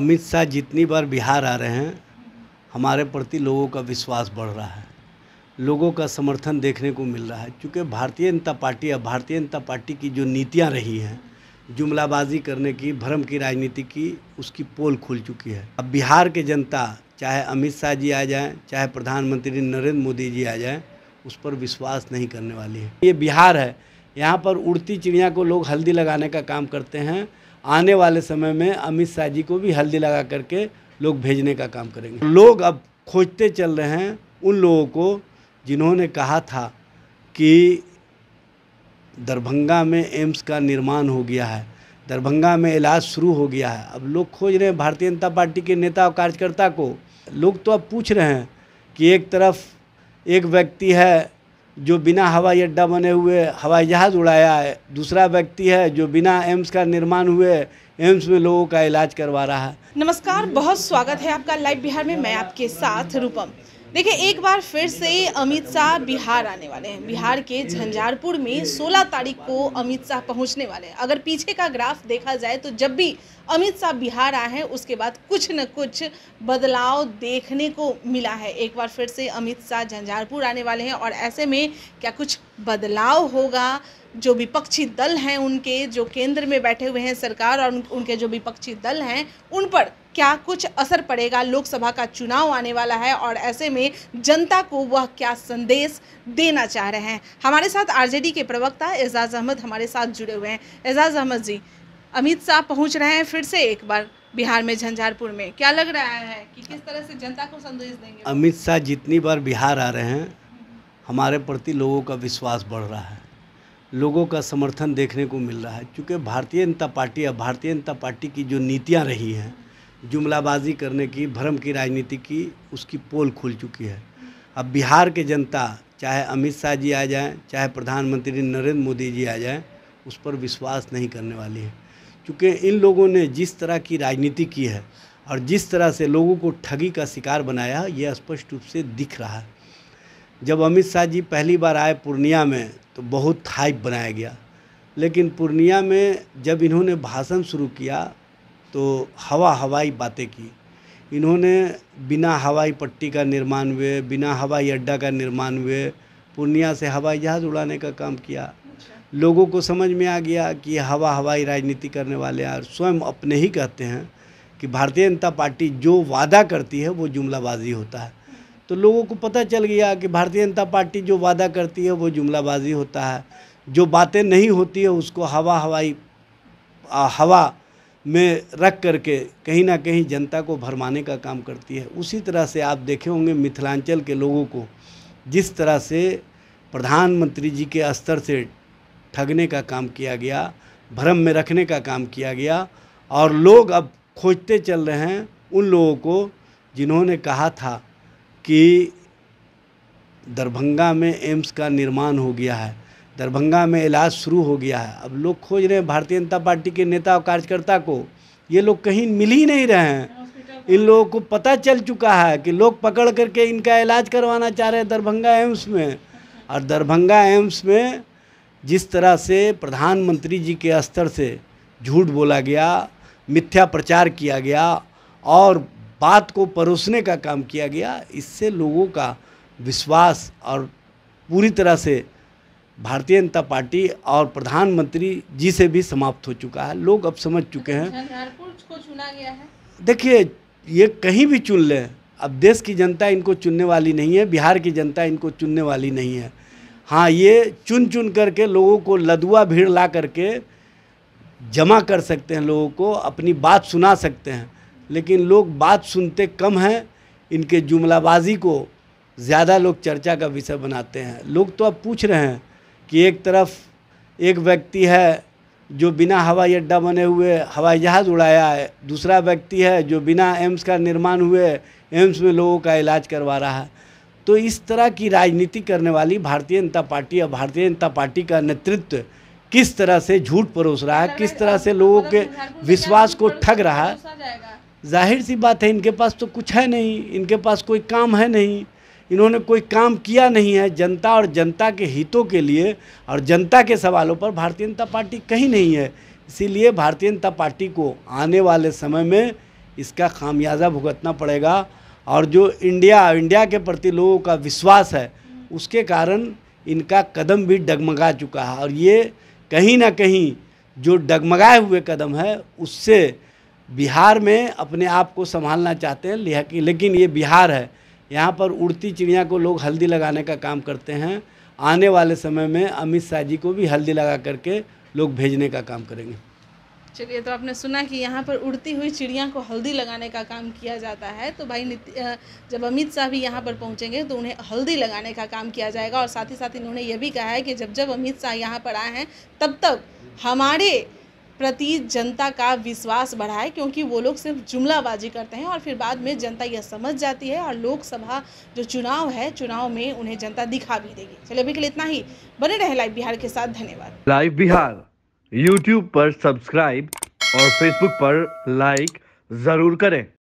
अमित शाह जितनी बार बिहार आ रहे हैं हमारे प्रति लोगों का विश्वास बढ़ रहा है लोगों का समर्थन देखने को मिल रहा है क्योंकि भारतीय जनता पार्टी अब भारतीय जनता पार्टी की जो नीतियाँ रही हैं जुमलाबाजी करने की भ्रम की राजनीति की उसकी पोल खुल चुकी है अब बिहार के जनता चाहे अमित शाह जी आ जाएं चाहे प्रधानमंत्री नरेंद्र मोदी जी आ जाएं उस पर विश्वास नहीं करने वाली है ये बिहार है यहाँ पर उड़ती चिड़िया को लोग हल्दी लगाने का काम करते हैं आने वाले समय में अमित शाह जी को भी हल्दी लगा करके लोग भेजने का काम करेंगे लोग अब खोजते चल रहे हैं उन लोगों को जिन्होंने कहा था कि दरभंगा में एम्स का निर्माण हो गया है दरभंगा में इलाज शुरू हो गया है अब लोग खोज रहे हैं भारतीय जनता पार्टी के नेता और कार्यकर्ता को लोग तो अब पूछ रहे हैं कि एक तरफ एक व्यक्ति है जो बिना हवाई अड्डा बने हुए हवाई जहाज़ उड़ाया है दूसरा व्यक्ति है जो बिना एम्स का निर्माण हुए एम्स में लोगों का इलाज करवा रहा है नमस्कार बहुत स्वागत है आपका लाइव बिहार में मैं आपके साथ रूपम देखिए एक बार फिर से अमित शाह बिहार आने वाले हैं बिहार के झंझारपुर में 16 तारीख को अमित शाह पहुंचने वाले हैं अगर पीछे का ग्राफ देखा जाए तो जब भी अमित शाह बिहार आए हैं उसके बाद कुछ न कुछ बदलाव देखने को मिला है एक बार फिर से अमित शाह झंझारपुर आने वाले हैं और ऐसे में क्या कुछ बदलाव होगा जो विपक्षी दल हैं उनके जो केंद्र में बैठे हुए हैं सरकार और उनके जो विपक्षी दल हैं उन पर क्या कुछ असर पड़ेगा लोकसभा का चुनाव आने वाला है और ऐसे में जनता को वह क्या संदेश देना चाह रहे हैं हमारे साथ आरजेडी के प्रवक्ता एजाज अहमद हमारे साथ जुड़े हुए हैं एजाज अहमद जी अमित शाह पहुंच रहे हैं फिर से एक बार बिहार में झंझारपुर में क्या लग रहा है कि किस तरह से जनता को संदेश देंगे अमित शाह जितनी बार बिहार आ रहे हैं हमारे प्रति लोगों का विश्वास बढ़ रहा है लोगों का समर्थन देखने को मिल रहा है क्योंकि भारतीय जनता पार्टी या भारतीय जनता पार्टी की जो नीतियाँ रही हैं जुमलाबाजी करने की भ्रम की राजनीति की उसकी पोल खुल चुकी है अब बिहार के जनता चाहे अमित शाह जी आ जाएं चाहे प्रधानमंत्री नरेंद्र मोदी जी आ जाएं उस पर विश्वास नहीं करने वाली है क्योंकि इन लोगों ने जिस तरह की राजनीति की है और जिस तरह से लोगों को ठगी का शिकार बनाया यह स्पष्ट रूप से दिख रहा है जब अमित शाह जी पहली बार आए पूर्णिया में तो बहुत हाइप बनाया गया लेकिन पूर्णिया में जब इन्होंने भाषण शुरू किया तो हवा हवाई बातें की इन्होंने बिना हवाई पट्टी का निर्माण हुए बिना हवाई अड्डा का निर्माण हुए पूर्णिया से हवाई जहाज़ उड़ाने का काम किया अच्छा। लोगों को समझ में आ गया कि हवा हवाई राजनीति करने वाले और स्वयं अपने ही कहते हैं कि भारतीय जनता पार्टी जो वादा करती है वो जुमलाबाजी होता है तो लोगों को पता चल गया कि भारतीय जनता पार्टी जो वादा करती है वो जुमलाबाजी होता है जो बातें नहीं होती है उसको हवा हवाई आ, हवा में रख करके कहीं ना कहीं जनता को भरमाने का काम करती है उसी तरह से आप देखे होंगे मिथिलांचल के लोगों को जिस तरह से प्रधानमंत्री जी के स्तर से ठगने का काम किया गया भ्रम में रखने का काम किया गया और लोग अब खोजते चल रहे हैं उन लोगों को जिन्होंने कहा था कि दरभंगा में एम्स का निर्माण हो गया है दरभंगा में इलाज शुरू हो गया है अब लोग खोज रहे हैं भारतीय जनता पार्टी के नेता और कार्यकर्ता को ये लोग कहीं मिल ही नहीं रहे हैं इन लोगों को पता चल चुका है कि लोग पकड़ करके इनका इलाज करवाना चाह रहे हैं दरभंगा एम्स में और दरभंगा एम्स में जिस तरह से प्रधानमंत्री जी के स्तर से झूठ बोला गया मिथ्या प्रचार किया गया और बात को परोसने का काम किया गया इससे लोगों का विश्वास और पूरी तरह से भारतीय जनता पार्टी और प्रधानमंत्री जी से भी समाप्त हो चुका है लोग अब समझ चुके हैं अच्छा, को चुना गया है देखिए ये कहीं भी चुन लें अब देश की जनता इनको चुनने वाली नहीं है बिहार की जनता इनको चुनने वाली नहीं है हाँ ये चुन चुन करके लोगों को लदुआ भीड़ ला करके जमा कर सकते हैं लोगों को अपनी बात सुना सकते हैं लेकिन लोग बात सुनते कम हैं इनके जुमलाबाजी को ज़्यादा लोग चर्चा का विषय बनाते हैं लोग तो अब पूछ रहे हैं कि एक तरफ एक व्यक्ति है जो बिना हवाई अड्डा बने हुए हवाई जहाज़ उड़ाया है दूसरा व्यक्ति है जो बिना एम्स का निर्माण हुए एम्स में लोगों का इलाज करवा रहा है तो इस तरह की राजनीति करने वाली भारतीय जनता पार्टी और भारतीय जनता पार्टी का नेतृत्व किस तरह से झूठ परोस रहा है मतलब किस तरह से लोगों मतलब के विश्वास को ठग रहा है जाहिर सी बात है इनके पास तो कुछ है नहीं इनके पास कोई काम है नहीं इन्होंने कोई काम किया नहीं है जनता और जनता के हितों के लिए और जनता के सवालों पर भारतीय जनता पार्टी कहीं नहीं है इसीलिए भारतीय जनता पार्टी को आने वाले समय में इसका खामियाजा भुगतना पड़ेगा और जो इंडिया इंडिया के प्रति लोगों का विश्वास है उसके कारण इनका कदम भी डगमगा चुका है और ये कहीं ना कहीं जो डगमगाए हुए कदम है उससे बिहार में अपने आप को संभालना चाहते हैं लेकिन ये बिहार है यहाँ पर उड़ती चिड़िया को लोग हल्दी लगाने का काम करते हैं आने वाले समय में अमित शाह जी को भी हल्दी लगा करके लोग भेजने का काम करेंगे चलिए तो आपने सुना कि यहाँ पर उड़ती हुई चिड़िया को हल्दी लगाने का काम किया जाता है तो भाई जब अमित शाह भी यहाँ पर पहुँचेंगे तो उन्हें हल्दी लगाने का काम किया जाएगा और साथ ही साथ इन्होंने ये भी कहा है कि जब जब अमित शाह यहाँ पर आए हैं तब तक हमारे प्रति जनता का विश्वास बढ़ाए क्योंकि वो लोग सिर्फ जुमलाबाजी करते हैं और फिर बाद में जनता यह समझ जाती है और लोकसभा जो चुनाव है चुनाव में उन्हें जनता दिखा भी देगी चलिए अभी के लिए इतना ही बने रहे लाइव बिहार के साथ धन्यवाद लाइव बिहार यूट्यूब पर सब्सक्राइब और फेसबुक पर लाइक जरूर करें